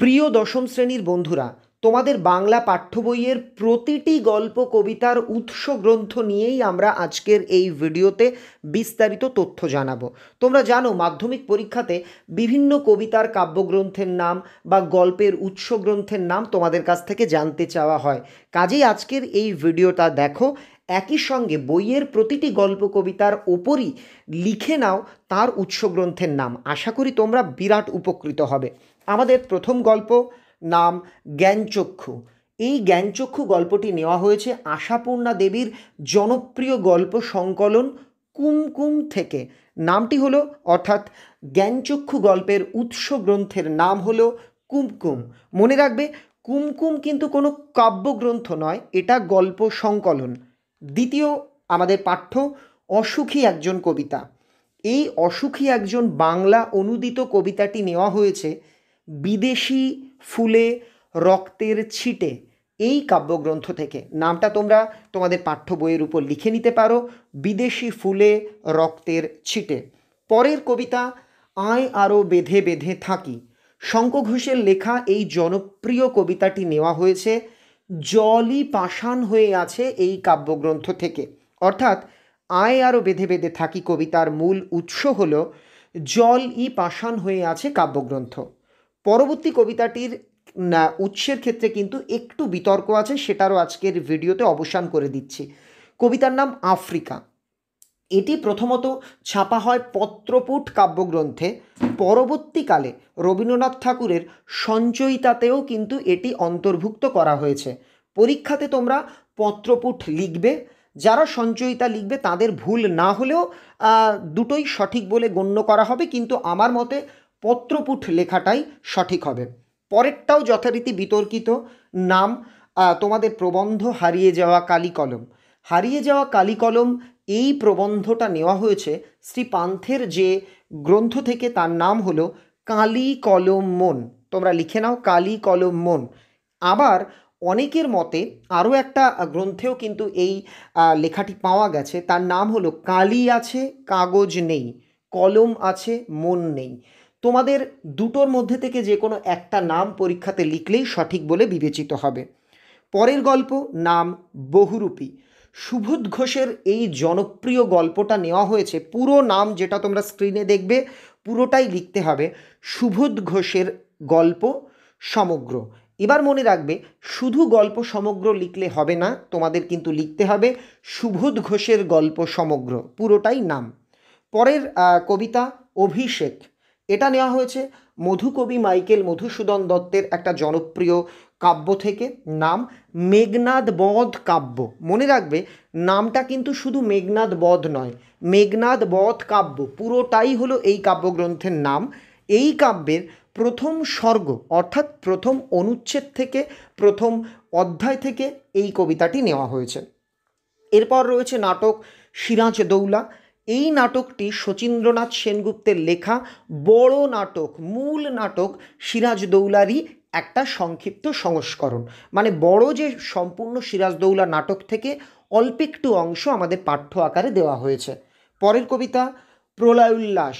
প্রিয় দশম শ্রেণীর বন্ধুরা তোমাদের বাংলা পাঠ্য বইয়ের প্রতিটি গল্প কবিতার উৎস গ্রন্থ নিয়েই আমরা আজকের এই ভিডিওতে বিস্তারিত তথ্য জানাবো তোমরা জানো মাধ্যমিক পরীক্ষাতে বিভিন্ন কবিতার কাব্যগ্রন্থের নাম বা গল্পের উৎস গ্রন্থের নাম তোমাদের কাছ থেকে জানতে চাওয়া হয় কাজেই আজকের এই ভিডিওটা দেখো একই সঙ্গে বইয়ের প্রতিটি গল্প কবিতার ওপরই লিখে নাও তার উৎসগ্রন্থের নাম আশা করি তোমরা বিরাট উপকৃত হবে আমাদের প্রথম গল্প নাম জ্ঞানচক্ষু এই জ্ঞানচক্ষু গল্পটি নেওয়া হয়েছে আশাপূর্ণা দেবীর জনপ্রিয় গল্প সংকলন কুমকুম থেকে নামটি হলো অর্থাৎ জ্ঞানচক্ষু গল্পের উৎস গ্রন্থের নাম হলো কুমকুম মনে রাখবে কুমকুম কিন্তু কোনো কাব্যগ্রন্থ নয় এটা গল্প সংকলন দ্বিতীয় আমাদের পাঠ্য অসুখী একজন কবিতা এই অসুখী একজন বাংলা অনুদিত কবিতাটি নেওয়া হয়েছে বিদেশি ফুলে রক্তের ছিটে এই কাব্যগ্রন্থ থেকে নামটা তোমরা তোমাদের পাঠ্য বইয়ের উপর লিখে নিতে পারো বিদেশি ফুলে রক্তের ছিটে পরের কবিতা আয় আরও বেঁধে বেঁধে থাকি শঙ্কঘোষের ঘোষের লেখা এই জনপ্রিয় কবিতাটি নেওয়া হয়েছে জলই পাষাণ হয়ে আছে এই কাব্যগ্রন্থ থেকে অর্থাৎ আয় আরও বেঁধে বেঁধে থাকি কবিতার মূল উৎস হল জল ই পাষাণ হয়ে আছে কাব্যগ্রন্থ পরবর্তী কবিতাটির উৎসের ক্ষেত্রে কিন্তু একটু বিতর্ক আছে সেটারও আজকের ভিডিওতে অবসান করে দিচ্ছি কবিতার নাম আফ্রিকা এটি প্রথমত ছাপা হয় পত্রপুট কাব্যগ্রন্থে পরবর্তীকালে রবীন্দ্রনাথ ঠাকুরের সঞ্চয়িতাতেও কিন্তু এটি অন্তর্ভুক্ত করা হয়েছে পরীক্ষাতে তোমরা পত্রপুট লিখবে যারা সঞ্চয়িতা লিখবে তাদের ভুল না হলেও দুটোই সঠিক বলে গণ্য করা হবে কিন্তু আমার মতে পত্রপুট লেখাটাই সঠিক হবে পরেরটাও যথারীতি বিতর্কিত নাম তোমাদের প্রবন্ধ হারিয়ে যাওয়া কালী কলম হারিয়ে যাওয়া কালী কলম এই প্রবন্ধটা নেওয়া হয়েছে শ্রী পান্থের যে গ্রন্থ থেকে তার নাম হলো কালি কলম মন তোমরা লিখে নাও কালি কলম মন আবার অনেকের মতে আরও একটা গ্রন্থেও কিন্তু এই লেখাটি পাওয়া গেছে তার নাম হলো কালি আছে কাগজ নেই কলম আছে মন নেই তোমাদের দুটোর মধ্যে থেকে যে কোনো একটা নাম পরীক্ষাতে লিখলেই সঠিক বলে বিবেচিত হবে পরের গল্প নাম বহুরূপী সুবোধ ঘোষের এই জনপ্রিয় গল্পটা নেওয়া হয়েছে পুরো নাম যেটা তোমরা স্ক্রিনে দেখবে পুরোটাই লিখতে হবে সুবোধ ঘোষের গল্প সমগ্র এবার মনে রাখবে শুধু গল্প সমগ্র লিখলে হবে না তোমাদের কিন্তু লিখতে হবে সুবোধ ঘোষের গল্প সমগ্র পুরোটাই নাম পরের কবিতা অভিষেক এটা নেওয়া হয়েছে মধুকবি মাইকেল মধুসূদন দত্তের একটা জনপ্রিয় কাব্য থেকে নাম মেঘনাদ বধ কাব্য মনে রাখবে নামটা কিন্তু শুধু মেঘনাদ বধ নয় মেঘনাদ বধ কাব্য পুরোটাই হলো এই কাব্যগ্রন্থের নাম এই কাব্যের প্রথম স্বর্গ অর্থাৎ প্রথম অনুচ্ছেদ থেকে প্রথম অধ্যায় থেকে এই কবিতাটি নেওয়া হয়েছে এরপর রয়েছে নাটক সিরাজ দৌলা এই নাটকটি শচীন্দ্রনাথ সেনগুপ্তের লেখা বড় নাটক মূল নাটক সিরাজদৌলারই একটা সংক্ষিপ্ত সংস্করণ মানে বড় যে সম্পূর্ণ সিরাজদৌলা নাটক থেকে অল্প একটু অংশ আমাদের পাঠ্য আকারে দেওয়া হয়েছে পরের কবিতা প্রলয় উল্লাস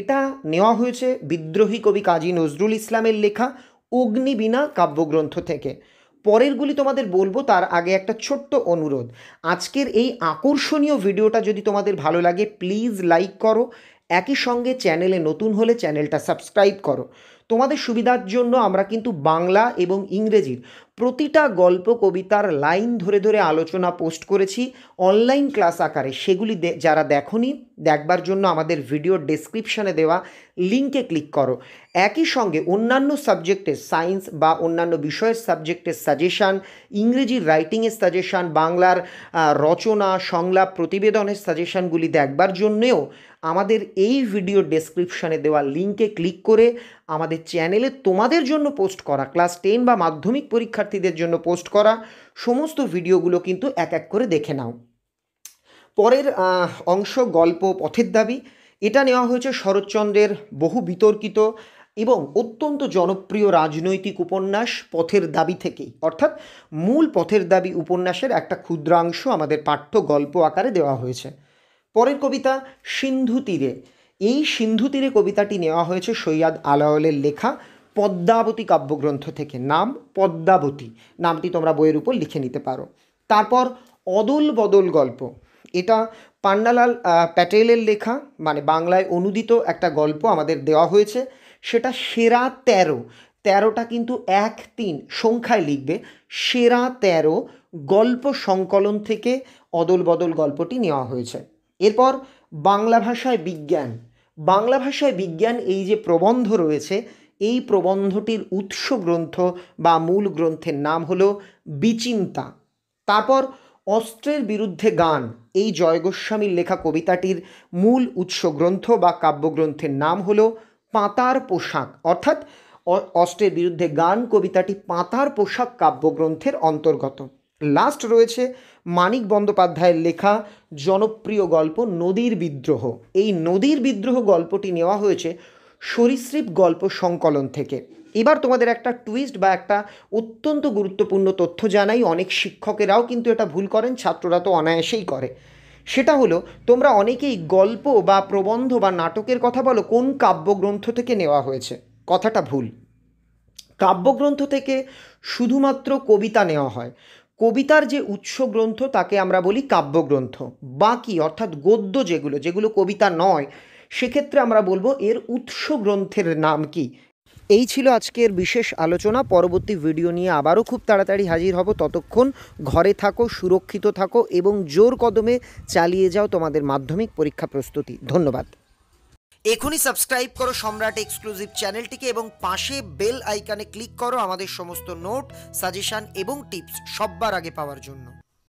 এটা নেওয়া হয়েছে বিদ্রোহী কবি কাজী নজরুল ইসলামের লেখা অগ্নিবীণা কাব্যগ্রন্থ থেকে পরেরগুলি তোমাদের বলবো তার আগে একটা ছোট্ট অনুরোধ আজকের এই আকর্ষণীয় ভিডিওটা যদি তোমাদের ভালো লাগে প্লিজ লাইক করো একই সঙ্গে চ্যানেলে নতুন হলে চ্যানেলটা সাবস্ক্রাইব করো তোমাদের সুবিধার জন্য আমরা কিন্তু বাংলা এবং ইংরেজির প্রতিটা গল্প কবিতার লাইন ধরে ধরে আলোচনা পোস্ট করেছি অনলাইন ক্লাস আকারে সেগুলি যারা দেখনি দেখবার জন্য আমাদের ভিডিও ডেসক্রিপশানে দেওয়া লিঙ্কে ক্লিক করো একই সঙ্গে অন্যান্য সাবজেক্টের সায়েন্স বা অন্যান্য বিষয়ের সাবজেক্টের সাজেশান ইংরেজির রাইটিংয়ের সাজেশান বাংলার রচনা সংলাপ প্রতিবেদনের সাজেশানগুলি দেখবার জন্যেও আমাদের এই ভিডিও ডেসক্রিপশানে দেওয়া লিঙ্কে ক্লিক করে আমাদের চ্যানেলে তোমাদের জন্য পোস্ট করা ক্লাস টেন বা মাধ্যমিক পরীক্ষার্থীদের জন্য পোস্ট করা সমস্ত ভিডিওগুলো কিন্তু এক এক করে দেখে নাও পরের অংশ গল্প পথের দাবি এটা নেওয়া হয়েছে শরৎচন্দ্রের বহু বিতর্কিত এবং অত্যন্ত জনপ্রিয় রাজনৈতিক উপন্যাস পথের দাবি থেকেই অর্থাৎ মূল পথের দাবি উপন্যাসের একটা ক্ষুদ্রাংশ আমাদের পাঠ্য গল্প আকারে দেওয়া হয়েছে পরের কবিতা সিন্ধু তীরে এই সিন্ধু তীরে কবিতাটি নেওয়া হয়েছে সৈয়াদ আলাওয়ালের লেখা পদ্মাবতী কাব্যগ্রন্থ থেকে নাম পদ্মাবতী নামটি তোমরা বইয়ের উপর লিখে নিতে পারো তারপর অদল বদল গল্প এটা পান্ডালাল প্যাটেলের লেখা মানে বাংলায় অনুদিত একটা গল্প আমাদের দেওয়া হয়েছে সেটা সেরা তেরো তেরোটা কিন্তু এক তিন সংখ্যায় লিখবে সেরা তেরো গল্প সংকলন থেকে অদল বদল গল্পটি নেওয়া হয়েছে এরপর বাংলা ভাষায় বিজ্ঞান বাংলা ভাষায় বিজ্ঞান এই যে প্রবন্ধ রয়েছে এই প্রবন্ধটির উৎস গ্রন্থ বা মূল গ্রন্থের নাম হল বিচিন্তা তারপর অস্ত্রের বিরুদ্ধে গান এই জয়গোস্বামীর লেখা কবিতাটির মূল উৎস গ্রন্থ বা কাব্যগ্রন্থের নাম হল পাতার পোশাক অর্থাৎ অস্ত্রের বিরুদ্ধে গান কবিতাটি পাতার পোশাক কাব্যগ্রন্থের অন্তর্গত লাস্ট রয়েছে মানিক বন্দ্যোপাধ্যায়ের লেখা জনপ্রিয় গল্প নদীর বিদ্রোহ এই নদীর বিদ্রোহ গল্পটি নেওয়া হয়েছে সরীসৃপ গল্প সংকলন থেকে এবার তোমাদের একটা টুইস্ট বা একটা অত্যন্ত গুরুত্বপূর্ণ তথ্য জানাই অনেক শিক্ষকেরাও কিন্তু এটা ভুল করেন ছাত্ররা তো অনায়াসেই করে সেটা হলো তোমরা অনেকেই গল্প বা প্রবন্ধ বা নাটকের কথা বলো কোন কাব্যগ্রন্থ থেকে নেওয়া হয়েছে কথাটা ভুল কাব্যগ্রন্থ থেকে শুধুমাত্র কবিতা নেওয়া হয় কবিতার যে উৎস গ্রন্থ তাকে আমরা বলি কাব্যগ্রন্থ বাকি অর্থাৎ গদ্য যেগুলো যেগুলো কবিতা নয় সেক্ষেত্রে আমরা বলবো এর উৎস গ্রন্থের নাম কি এই ছিল আজকের বিশেষ আলোচনা পরবর্তী ভিডিও নিয়ে আবারও খুব তাড়াতাড়ি হাজির হব ততক্ষণ ঘরে থাকো সুরক্ষিত থাকো এবং জোর কদমে চালিয়ে যাও তোমাদের মাধ্যমিক পরীক্ষা প্রস্তুতি ধন্যবাদ এখনই সাবস্ক্রাইব করো সম্রাট এক্সক্লুসিভ চ্যানেলটিকে এবং পাশে বেল আইকানে ক্লিক করো আমাদের সমস্ত নোট সাজেশান এবং টিপস সব্বার আগে পাওয়ার জন্য